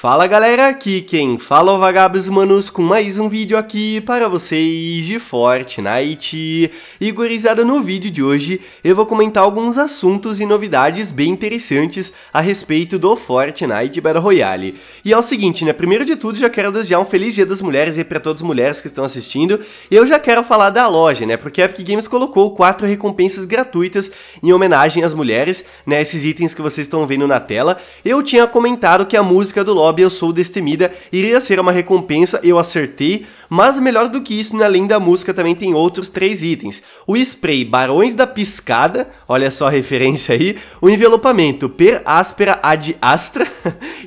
Fala galera, aqui quem fala é o Vagabos Manos com mais um vídeo aqui para vocês de Fortnite. E gurizada, no vídeo de hoje eu vou comentar alguns assuntos e novidades bem interessantes a respeito do Fortnite Battle Royale. E é o seguinte, né, primeiro de tudo já quero desejar um feliz dia das mulheres aí para todas as mulheres que estão assistindo. E eu já quero falar da loja, né, porque a Epic Games colocou quatro recompensas gratuitas em homenagem às mulheres, né, esses itens que vocês estão vendo na tela. Eu tinha comentado que a música do eu Sou Destemida iria ser uma recompensa, eu acertei, mas melhor do que isso, né, além da música também tem outros três itens. O spray Barões da Piscada, olha só a referência aí, o envelopamento Per Áspera Ad Astra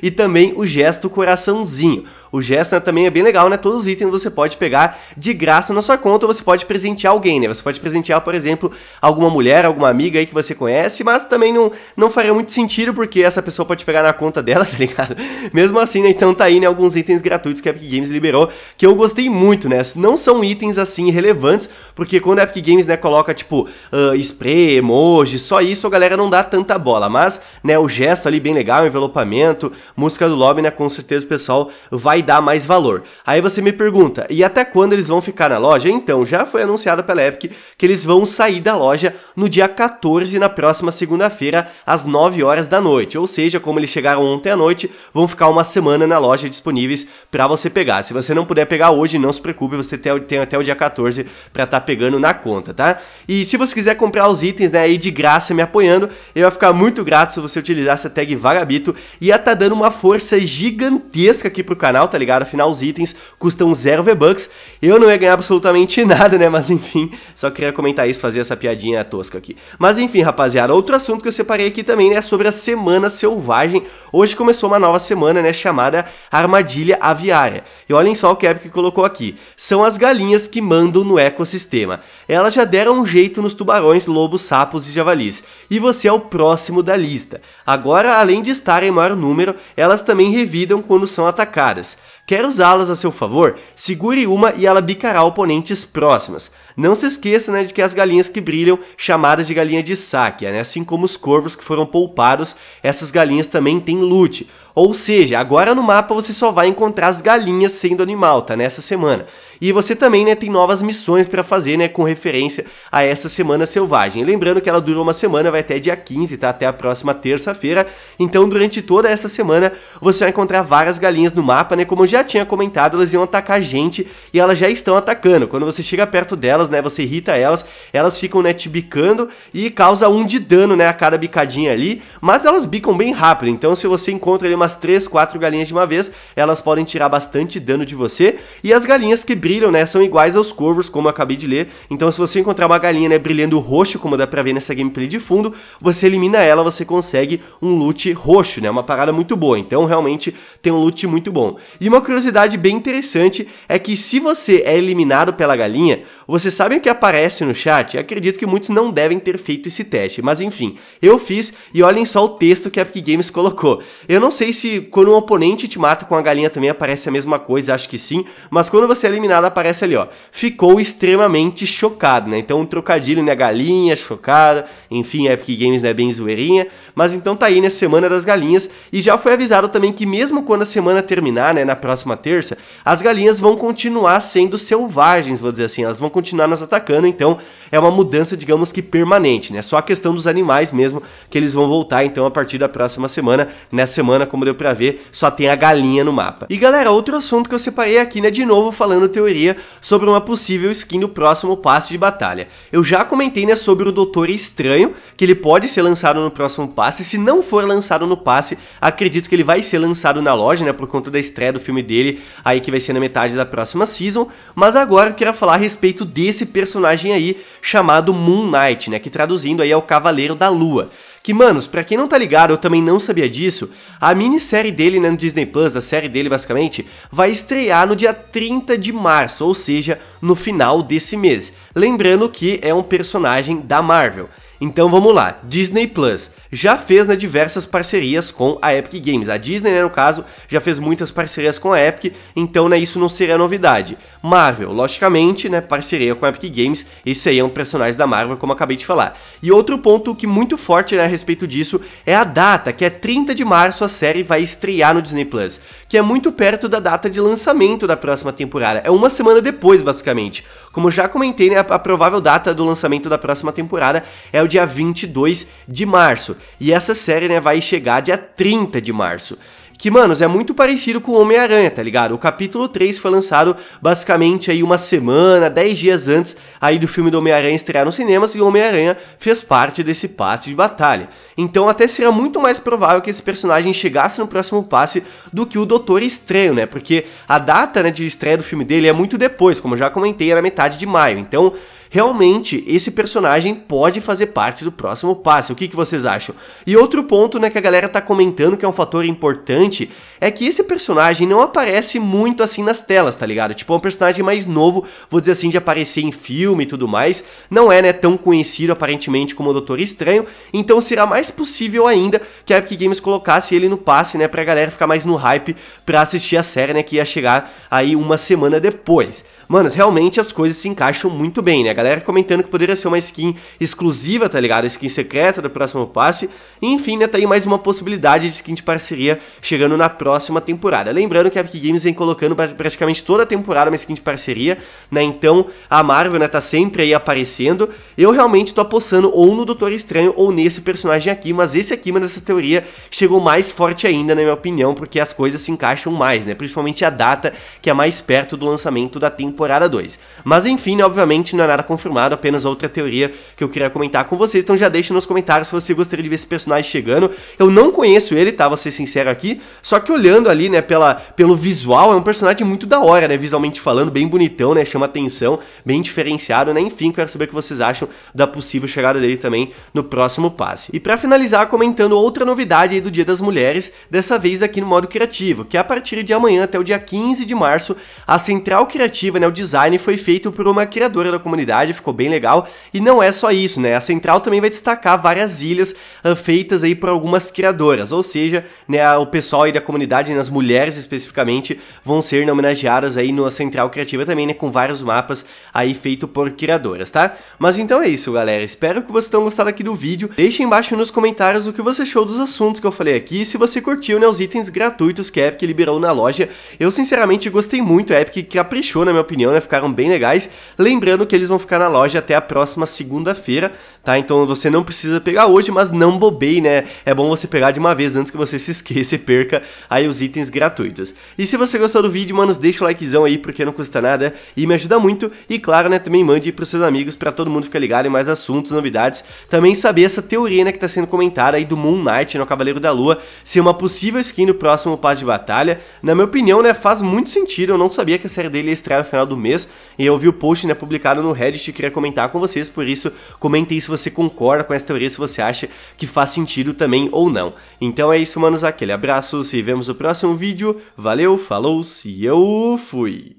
e também o gesto Coraçãozinho. O gesto né, também é bem legal, né? Todos os itens você pode pegar de graça na sua conta, ou você pode presentear alguém, né? Você pode presentear, por exemplo, alguma mulher, alguma amiga aí que você conhece, mas também não, não faria muito sentido, porque essa pessoa pode pegar na conta dela, tá ligado? Mesmo assim, né? Então tá aí, né? Alguns itens gratuitos que a Epic Games liberou, que eu gostei muito, né? Não são itens assim relevantes, porque quando a Epic Games, né, coloca, tipo, uh, spray, emoji, só isso, a galera não dá tanta bola, mas, né, o gesto ali bem legal, o envelopamento, música do lobby, né? Com certeza o pessoal vai dar mais valor. Aí você me pergunta, e até quando eles vão ficar na loja? Então, já foi anunciado pela Epic que eles vão sair da loja no dia 14, na próxima segunda-feira, às 9 horas da noite. Ou seja, como eles chegaram ontem à noite, vão ficar uma semana na loja disponíveis para você pegar. Se você não puder pegar hoje, não se preocupe, você tem até o dia 14 para estar tá pegando na conta, tá? E se você quiser comprar os itens, né, aí de graça me apoiando, eu ia ficar muito grato se você utilizasse a tag Vagabito e ia tá dando uma força gigantesca aqui pro canal, tá ligado? Afinal, os itens custam zero V-Bucks. Eu não ia ganhar absolutamente nada, né? Mas enfim, só queria comentar isso, fazer essa piadinha tosca aqui. Mas enfim, rapaziada, outro assunto que eu separei aqui também, né? É sobre a Semana Selvagem. Hoje começou uma nova semana, né? Chamada Armadilha Aviária. E olhem só o que a Epic colocou aqui. São as galinhas que mandam no ecossistema. Elas já deram um jeito nos tubarões, lobos, sapos e javalis. E você é o próximo da lista. Agora, além de estar em maior número, elas também revidam quando são atacadas. Quer usá-las a seu favor? Segure uma e ela bicará oponentes próximas. Não se esqueça né, de que as galinhas que brilham, chamadas de galinha de saque, né? assim como os corvos que foram poupados, essas galinhas também têm loot. Ou seja, agora no mapa você só vai encontrar as galinhas sendo animal, tá? Nessa semana. E você também, né, tem novas missões para fazer, né, com referência a essa Semana Selvagem. Lembrando que ela durou uma semana, vai até dia 15, tá? Até a próxima terça-feira. Então, durante toda essa semana, você vai encontrar várias galinhas no mapa, né? Como eu já tinha comentado, elas iam atacar gente e elas já estão atacando. Quando você chega perto delas, né, você irrita elas, elas ficam, né, te bicando e causa um de dano, né, a cada bicadinha ali, mas elas bicam bem rápido. Então, se você encontra ali umas 3, 4 galinhas de uma vez, elas podem tirar bastante dano de você. E as galinhas que brilham, né, são iguais aos corvos, como eu acabei de ler. Então se você encontrar uma galinha, né, brilhando roxo, como dá pra ver nessa gameplay de fundo, você elimina ela, você consegue um loot roxo, né, uma parada muito boa. Então realmente tem um loot muito bom. E uma curiosidade bem interessante é que se você é eliminado pela galinha, vocês sabem o que aparece no chat? acredito que muitos não devem ter feito esse teste, mas enfim, eu fiz e olhem só o texto que a Epic Games colocou. Eu não sei se quando um oponente te mata com a galinha também aparece a mesma coisa, acho que sim, mas quando você é eliminado aparece ali, ó. Ficou extremamente chocado, né? Então um trocadilho, né? Galinha, chocada, enfim, a Epic Games, né? Bem zoeirinha. Mas então tá aí, né? Semana das Galinhas. E já foi avisado também que mesmo quando a semana terminar, né? Na próxima terça, as galinhas vão continuar sendo selvagens, vou dizer assim. Elas vão continuar nos atacando, então é uma mudança, digamos que permanente, né? Só a questão dos animais mesmo que eles vão voltar então a partir da próxima semana. Nessa semana, como deu para ver, só tem a galinha no mapa. E galera, outro assunto que eu separei aqui, né, de novo falando teoria sobre uma possível skin do próximo passe de batalha. Eu já comentei, né, sobre o Doutor Estranho, que ele pode ser lançado no próximo passe. Se não for lançado no passe, acredito que ele vai ser lançado na loja, né, por conta da estreia do filme dele, aí que vai ser na metade da próxima season. Mas agora eu quero falar a respeito desse personagem aí chamado Moon Knight, né, que traduzindo aí é o Cavaleiro da Lua. Que, manos, pra quem não tá ligado, eu também não sabia disso, a minissérie dele né, no Disney Plus, a série dele basicamente, vai estrear no dia 30 de março, ou seja, no final desse mês. Lembrando que é um personagem da Marvel. Então vamos lá, Disney Plus já fez né, diversas parcerias com a Epic Games. A Disney, né, no caso, já fez muitas parcerias com a Epic, então né, isso não seria novidade. Marvel, logicamente, né, parceria com a Epic Games, esse aí é um personagem da Marvel, como acabei de falar. E outro ponto que muito forte né, a respeito disso é a data, que é 30 de março a série vai estrear no Disney Plus, que é muito perto da data de lançamento da próxima temporada, é uma semana depois, basicamente. Como já comentei, né, a provável data do lançamento da próxima temporada é o dia 22 de março. E essa série né, vai chegar dia 30 de março que, manos, é muito parecido com Homem-Aranha, tá ligado? O capítulo 3 foi lançado basicamente aí uma semana, 10 dias antes aí do filme do Homem-Aranha estrear nos cinemas e o Homem-Aranha fez parte desse passe de batalha. Então até seria muito mais provável que esse personagem chegasse no próximo passe do que o Doutor Estranho, né? Porque a data né, de estreia do filme dele é muito depois, como eu já comentei, era é metade de maio. Então realmente esse personagem pode fazer parte do próximo passe. O que, que vocês acham? E outro ponto né, que a galera tá comentando que é um fator importante é que esse personagem não aparece muito assim nas telas, tá ligado? Tipo, é um personagem mais novo, vou dizer assim, de aparecer em filme e tudo mais. Não é né, tão conhecido aparentemente como o Doutor Estranho, então será mais possível ainda que a Epic Games colocasse ele no passe, né, pra galera ficar mais no hype pra assistir a série, né, que ia chegar aí uma semana depois. Mano, realmente as coisas se encaixam muito bem, né? A galera comentando que poderia ser uma skin exclusiva, tá ligado? Skin secreta do próximo passe. enfim, né, tá aí mais uma possibilidade de skin de parceria chegando na próxima temporada. Lembrando que a Epic Games vem colocando praticamente toda a temporada uma skin de parceria, né? Então a Marvel, né, tá sempre aí aparecendo. Eu realmente tô apostando ou no Doutor Estranho ou nesse personagem aqui, mas esse aqui, mas essa teoria chegou mais forte ainda, na minha opinião, porque as coisas se encaixam mais, né? Principalmente a data que é mais perto do lançamento da temporada 2. Mas enfim, né, obviamente não é nada confirmado, apenas outra teoria que eu queria comentar com vocês. Então já deixa nos comentários se você gostaria de ver esse personagem chegando. Eu não conheço ele, tá? Vou ser sincero aqui. Só que olhando ali, né, pela, pelo visual, é um personagem muito da hora, né? Visualmente falando, bem bonitão, né? Chama atenção, bem diferenciado, né? Enfim, quero saber o que vocês acham da possível chegada dele também no próximo passe. E para finalizar, comentando outra novidade aí do Dia das Mulheres, dessa vez aqui no modo criativo, que é a partir de amanhã até o dia 15 de março, a Central Criativa, né, o design foi feito por uma criadora da comunidade cidade, ficou bem legal. E não é só isso, né? A central também vai destacar várias ilhas uh, feitas aí por algumas criadoras, ou seja, né, o pessoal aí da comunidade, né, mulheres especificamente, vão ser homenageadas aí na central criativa também, né, com vários mapas aí feito por criadoras, tá? Mas então é isso, galera. Espero que vocês tenham gostado aqui do vídeo. Deixe embaixo nos comentários o que você achou dos assuntos que eu falei aqui, e se você curtiu, né, os itens gratuitos que a Epic liberou na loja. Eu sinceramente gostei muito, a Epic caprichou na minha opinião, né? Ficaram bem legais. Lembrando que eles vão ficar na loja até a próxima segunda-feira tá? Então você não precisa pegar hoje, mas não bobei, né? É bom você pegar de uma vez antes que você se esqueça e perca aí os itens gratuitos. E se você gostou do vídeo, mano deixa o likezão aí porque não custa nada e me ajuda muito. E claro, né, também mande pros seus amigos para todo mundo ficar ligado em mais assuntos, novidades. Também saber essa teoria, né, que tá sendo comentada aí do Moon Knight no Cavaleiro da Lua ser uma possível skin no próximo Paz de batalha. Na minha opinião, né, faz muito sentido. Eu não sabia que a série dele ia estrear no final do mês e eu vi o post, né, publicado no Reddit e queria comentar com vocês, por isso comentei se você concorda com essa teoria, se você acha que faz sentido também ou não. Então é isso, manos. Aquele abraço, se vemos no próximo vídeo. Valeu, falou, se eu fui!